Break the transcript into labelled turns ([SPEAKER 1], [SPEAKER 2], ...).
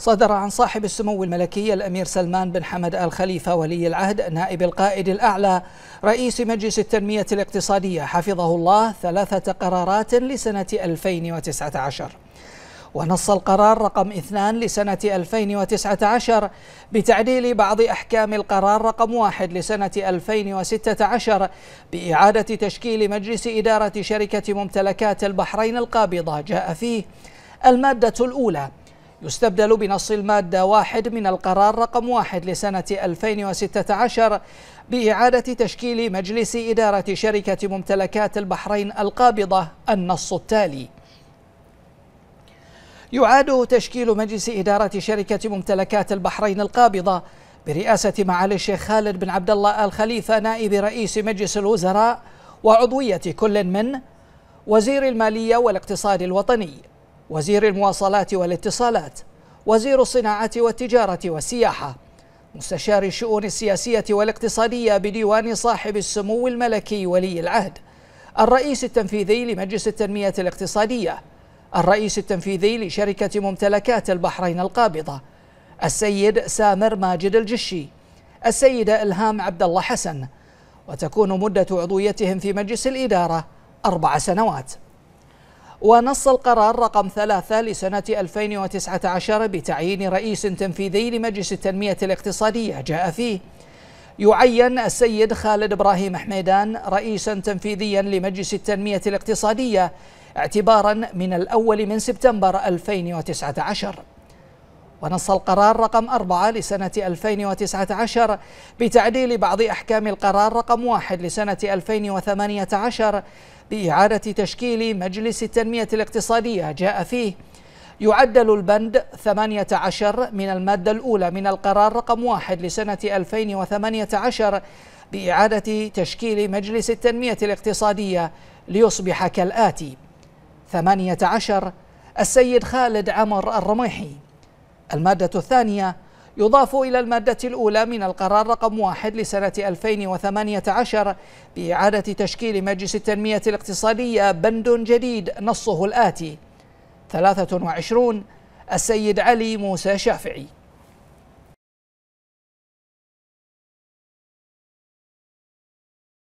[SPEAKER 1] صدر عن صاحب السمو الملكي الأمير سلمان بن حمد آل خليفة ولي العهد نائب القائد الأعلى رئيس مجلس التنمية الاقتصادية حفظه الله ثلاثة قرارات لسنة 2019 ونص القرار رقم اثنان لسنة 2019 بتعديل بعض أحكام القرار رقم واحد لسنة 2016 بإعادة تشكيل مجلس إدارة شركة ممتلكات البحرين القابضة جاء فيه المادة الأولى يستبدل بنص المادة واحد من القرار رقم واحد لسنة 2016 بإعادة تشكيل مجلس إدارة شركة ممتلكات البحرين القابضة النص التالي يعاد تشكيل مجلس إدارة شركة ممتلكات البحرين القابضة برئاسة معالي الشيخ خالد بن عبد الله آل خليفة نائب رئيس مجلس الوزراء وعضوية كل من وزير المالية والاقتصاد الوطني وزير المواصلات والاتصالات وزير الصناعة والتجارة والسياحة مستشار الشؤون السياسية والاقتصادية بديوان صاحب السمو الملكي ولي العهد الرئيس التنفيذي لمجلس التنمية الاقتصادية الرئيس التنفيذي لشركة ممتلكات البحرين القابضة السيد سامر ماجد الجشي السيدة إلهام عبد الله حسن وتكون مدة عضويتهم في مجلس الإدارة أربع سنوات ونص القرار رقم ثلاثة لسنة 2019 بتعيين رئيس تنفيذي لمجلس التنمية الاقتصادية جاء فيه يعين السيد خالد إبراهيم حميدان رئيسا تنفيذيا لمجلس التنمية الاقتصادية اعتبارا من الأول من سبتمبر 2019 ونص القرار رقم أربعة لسنة 2019 بتعديل بعض أحكام القرار رقم واحد لسنة 2018 بإعادة تشكيل مجلس التنمية الاقتصادية جاء فيه يعدل البند 18 من المادة الأولى من القرار رقم 1 لسنة 2018 بإعادة تشكيل مجلس التنمية الاقتصادية ليصبح كالآتي 18 السيد خالد عمر الرميحي المادة الثانية يضاف إلى المادة الأولى من القرار رقم واحد لسنة 2018 بإعادة تشكيل مجلس التنمية الاقتصادية بند جديد نصه الآتي 23 السيد علي موسى شافعي